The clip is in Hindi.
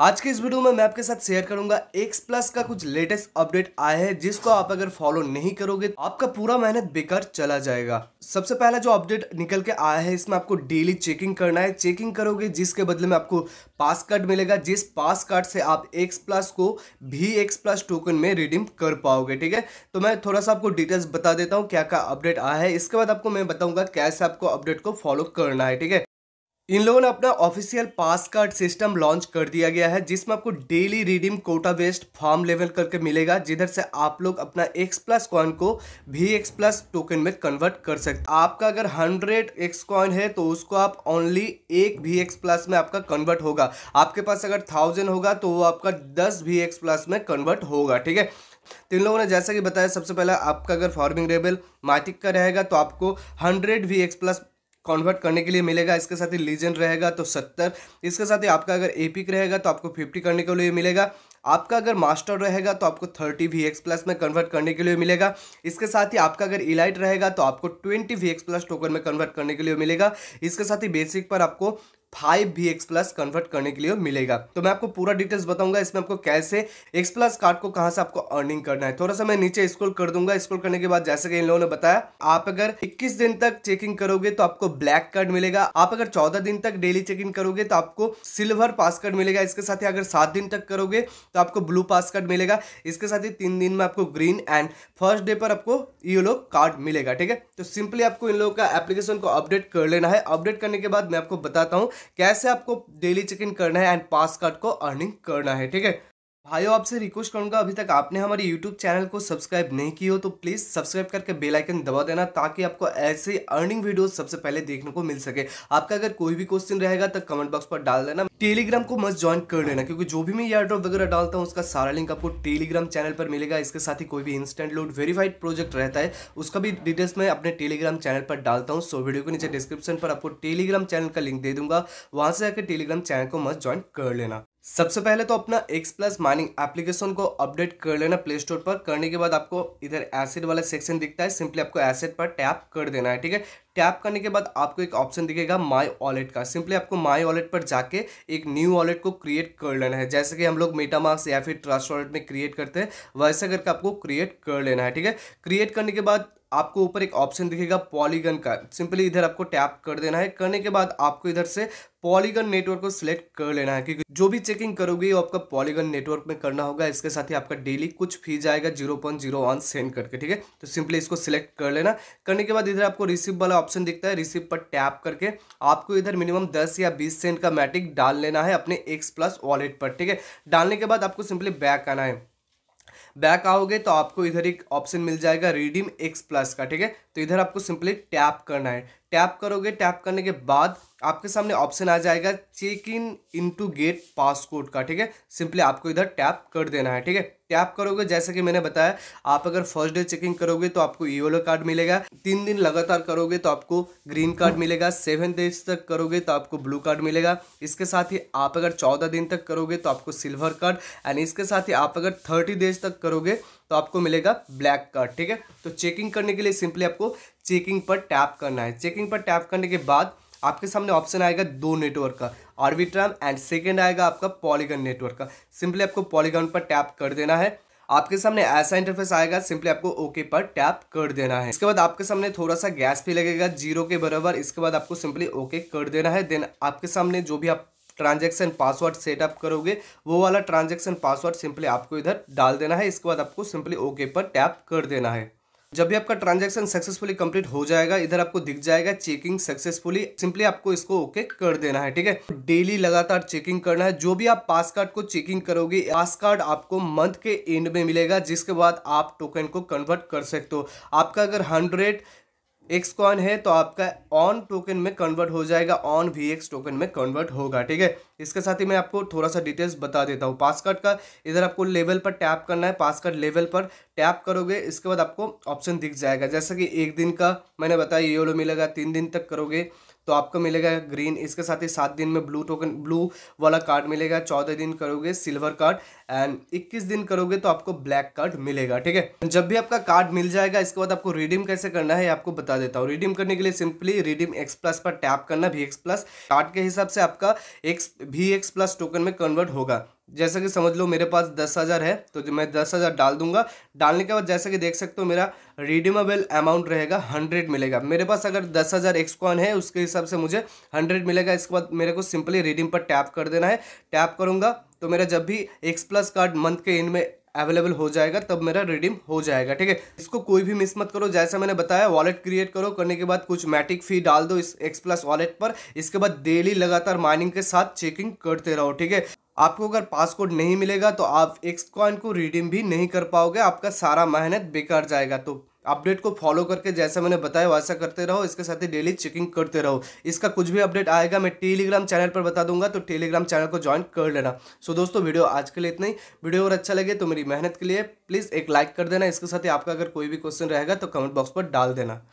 आज के इस वीडियो में मैं आपके साथ शेयर करूंगा एक्स प्लस का कुछ लेटेस्ट अपडेट आया है जिसको आप अगर फॉलो नहीं करोगे तो आपका पूरा मेहनत बेकार चला जाएगा सबसे पहला जो अपडेट निकल के आया है इसमें आपको डेली चेकिंग करना है चेकिंग करोगे जिसके बदले में आपको पास कार्ड मिलेगा जिस पास कार्ड से आप एक्स प्लस को भी एक्स प्लस टोकन में रिडीम कर पाओगे ठीक है तो मैं थोड़ा सा आपको डिटेल्स बता देता हूँ क्या क्या अपडेट आया है इसके बाद आपको मैं बताऊंगा कैसे आपको अपडेट को फॉलो करना है ठीक है इन लोगों ने अपना official pass card system launch कर दिया गया है जिसमें आपको डेली रिडीम कोटा वेस्ट फॉर्म लेवल करके मिलेगा जिधर से आप लोग अपना एक्स प्लस कॉइन को भी एक्स प्लस टोकन में कन्वर्ट कर सकते आपका अगर हंड्रेड एक्स कॉइन है तो उसको आप ओनली एक भी एक्स प्लस में आपका कन्वर्ट होगा आपके पास अगर थाउजेंड होगा तो वो आपका दस भी एक्स प्लस में कन्वर्ट होगा ठीक है तो इन लोगों ने जैसा कि बताया सबसे पहले आपका अगर फॉर्मिंग रेबल माटिक का रहेगा तो आपको hundred V X plus convert करने के लिए मिलेगा इसके साथ ही लीजेंड रहेगा तो सत्तर इसके साथ ही आपका अगर एपिक रहेगा तो आपको फिफ्टी करने के लिए मिलेगा आपका अगर मास्टर रहेगा तो आपको थर्टी वी एक्स प्लस में कन्वर्ट करने के लिए मिलेगा इसके साथ ही आपका अगर इलाइट रहेगा तो आपको twenty V X plus token में कन्वर्ट करने के लिए मिलेगा इसके साथ ही बेसिक पर आपको फाइव भी एक्स प्लस कन्वर्ट करने के लिए मिलेगा तो मैं आपको पूरा डिटेल्स बताऊंगा इसमें आपको कैसे एक्स प्लस कार्ड को कहाँ से आपको अर्निंग करना है थोड़ा सा मैं नीचे स्क्रॉल कर दूंगा स्क्रॉल करने के बाद जैसे कि इन लोगों ने बताया आप अगर 21 दिन तक चेकिंग करोगे तो आपको ब्लैक कार्ड मिलेगा आप अगर चौदह दिन तक डेली चेकिंग करोगे तो आपको सिल्वर पास कार्ड मिलेगा इसके साथ ही अगर सात दिन तक करोगे तो आपको ब्लू पास कार्ड मिलेगा इसके साथ ही तीन दिन में आपको ग्रीन एंड फर्स्ट डे पर आपको ये लोग कार्ड मिलेगा ठीक है तो सिंपली आपको इन लोगों का एप्लीकेशन को अपडेट कर लेना है अपडेट करने के बाद मैं आपको बताता हूँ कैसे आपको डेली चेक इन करना है एंड पास कार्ड को अर्निंग करना है ठीक है भाइयों आपसे रिक्वेस्ट करूंगा अभी तक आपने हमारे यूट्यूब चैनल को सब्सक्राइब नहीं की हो तो प्लीज़ सब्सक्राइब करके बेल आइकन दबा देना ताकि आपको ऐसे अर्निंग वीडियो सबसे पहले देखने को मिल सके आपका अगर कोई भी क्वेश्चन रहेगा तो कमेंट बॉक्स पर डाल देना टेलीग्राम को मस्त ज्वाइन कर लेना क्योंकि जो भी मैं यार ड्रॉप वगैरह डालता हूँ उसका सारा लिंक आपको टेलीग्राम चैनल पर मिलेगा इसके साथ ही कोई भी इंस्टेंट लोड वेरीफाइड प्रोजेक्ट रहता है उसका भी डिटेल्स मैं अपने टेलीग्राम चैनल पर डालता हूँ सो वीडियो के नीचे डिस्क्रिप्शन पर आपको टेलीग्राम चैनल का लिंक दे दूंगा वहाँ से आकर टेलीग्राम चैनल को मस्त ज्वाइन कर लेना सबसे पहले तो अपना एक्स प्लस माइनिंग एप्लीकेशन को अपडेट कर लेना प्ले स्टोर पर करने के बाद आपको इधर एसिड वाला सेक्शन दिखता है सिंपली आपको एसिड पर टैप कर देना है ठीक है टैप करने के बाद आपको एक ऑप्शन दिखेगा माई वॉलेट का सिंपली आपको माई वॉलेट पर जाके एक न्यू वॉलेट को क्रिएट कर लेना है जैसे कि हम लोग मेटामार्क्स या फिर ट्रस्ट वॉलेट में क्रिएट करते हैं वैसे करके आपको क्रिएट कर लेना है ठीक है क्रिएट करने के बाद आपको ऊपर एक ऑप्शन दिखेगा पॉलीगन का सिंपली इधर आपको टैप कर देना है करने के बाद आपको इधर से पॉलीगन नेटवर्क को सिलेक्ट कर लेना है क्योंकि जो भी चेकिंग करोगे वो आपका पॉलीगन नेटवर्क में करना होगा इसके साथ ही आपका डेली कुछ फीस जाएगा zero point zero one send करके ठीक है तो सिंपली इसको सिलेक्ट कर लेना करने के बाद इधर आपको रिसिप्ट वाला ऑप्शन दिखता है रिसिप्ट पर टैप करके आपको इधर मिनिमम दस या बीस सेंट का मैटिक डाल लेना है अपने एक्स प्लस वॉलेट पर ठीक है डालने के बाद आपको सिंपली बैक आना है बैक आओगे तो आपको इधर एक ऑप्शन मिल जाएगा रिडीम एक्स प्लस का ठीक है तो इधर आपको सिंपली टैप करना है टैप करोगे टैप करने के बाद आपके सामने ऑप्शन आ जाएगा check in into gate passport का ठीक है सिंपली आपको इधर टैप कर देना है ठीक है टैप करोगे जैसे कि मैंने बताया आप अगर फर्स्ट डे चेकिंग करोगे तो आपको येलो कार्ड मिलेगा तीन दिन लगातार करोगे तो आपको ग्रीन कार्ड मिलेगा सेवन डेज तक करोगे तो आपको ब्लू कार्ड मिलेगा इसके साथ ही आप अगर चौदह दिन तक करोगे तो आपको सिल्वर कार्ड एंड इसके साथ ही आप अगर थर्टी डेज तक करोगे तो आपको मिलेगा ब्लैक कार्ड ठीक है तो चेकिंग करने के लिए सिंपली आपको चेकिंग पर टैप करना है चेकिंग पर टैप करने के बाद आपके सामने ऑप्शन आएगा दो नेटवर्क का ऑर्बिट्राम एंड सेकेंड आएगा आपका पॉलीगन नेटवर्क का सिंपली आपको पॉलीगन पर टैप कर देना है आपके सामने ऐसा इंटरफेस आएगा सिंपली आपको ओके पर टैप कर देना है इसके बाद आपके सामने थोड़ा सा गैस भी लगेगा जीरो के बराबर इसके बाद आपको सिंपली ओके कर देना है देन आपके सामने जो भी आप ट्रांजैक्शन पासवर्ड सेटअप करोगे वो वाला ट्रांजैक्शन पासवर्ड सिंपली आपको इधर डाल देना है इसके बाद आपको सिंपली ओके पर टैप कर देना है जब भी आपका ट्रांजेक्शन सक्सेसफुली कंप्लीट हो जाएगा इधर आपको दिख जाएगा चेकिंग सक्सेसफुली सिंपली आपको इसको ओके कर देना है ठीक है डेली लगातार चेकिंग करना है जो भी आप पास कार्ड को चेकिंग करोगे पास कार्ड आपको मंथ के एंड में मिलेगा जिसके बाद आप टोकन को कन्वर्ट कर सकते हो आपका अगर हंड्रेड एक्स कॉइन है तो आपका ऑन टोकन में कन्वर्ट हो जाएगा ऑन वी एक्स टोकन में कन्वर्ट होगा ठीक है इसके साथ ही मैं आपको थोड़ा सा डिटेल्स बता देता हूँ पासकार्ड का इधर आपको लेवल पर टैप करना है पासकार्ड लेवल पर टैप करोगे इसके बाद आपको ऑप्शन दिख जाएगा जैसा कि एक दिन का मैंने बताया येलो मिलेगा तीन दिन तक करोगे तो आपको मिलेगा ग्रीन इसके साथ ही सात दिन में ब्लू टोकन ब्लू वाला कार्ड मिलेगा चौदह दिन करोगे सिल्वर कार्ड एंड इक्कीस दिन करोगे तो आपको ब्लैक कार्ड मिलेगा ठीक है जब भी आपका कार्ड मिल जाएगा इसके बाद आपको रिडीम कैसे करना है आपको बता देता हूँ रिडीम करने के लिए सिंपली रिडीम एक्स प्लस पर टैप करना भी एक्स प्लस कार्ड के हिसाब से आपका एक्स भी एक्स प्लस टोकन में कन्वर्ट होगा जैसा कि समझ लो मेरे पास दस हज़ार है तो मैं दस हज़ार डाल दूंगा डालने के बाद जैसा कि देख सकते हो मेरा रिडीमेबल अमाउंट रहेगा हंड्रेड मिलेगा मेरे पास अगर दस हज़ार एक्सकॉन है उसके हिसाब से मुझे हंड्रेड मिलेगा इसके बाद मेरे को सिंपली रिडीम पर टैप कर देना है टैप करूँगा तो मेरा जब भी एक्स प्लस कार्ड मंथ के एंड में अवेलेबल हो जाएगा तब मेरा रिडीम हो जाएगा ठीक है इसको कोई भी मिस मत करो जैसा मैंने बताया वॉलेट क्रिएट करो करने के बाद कुछ मैटिक फी डाल दो इस एक्स प्लस वॉलेट पर इसके बाद डेली लगातार माइनिंग के साथ चेकिंग करते रहो ठीक है आपको अगर पास कोड नहीं मिलेगा तो आप एक्स कॉइन को रिडीम भी नहीं कर पाओगे आपका सारा मेहनत बेकार जाएगा तो अपडेट को फॉलो करके जैसा मैंने बताया वैसा करते रहो इसके साथ ही डेली चेकिंग करते रहो इसका कुछ भी अपडेट आएगा मैं टेलीग्राम चैनल पर बता दूंगा तो टेलीग्राम चैनल को ज्वाइन कर लेना सो so, दोस्तों वीडियो आज के लिए इतना ही वीडियो अगर अच्छा लगे तो मेरी मेहनत के लिए प्लीज़ एक लाइक कर देना इसके साथ ही आपका अगर कोई भी क्वेश्चन रहेगा तो कमेंट बॉक्स पर डाल देना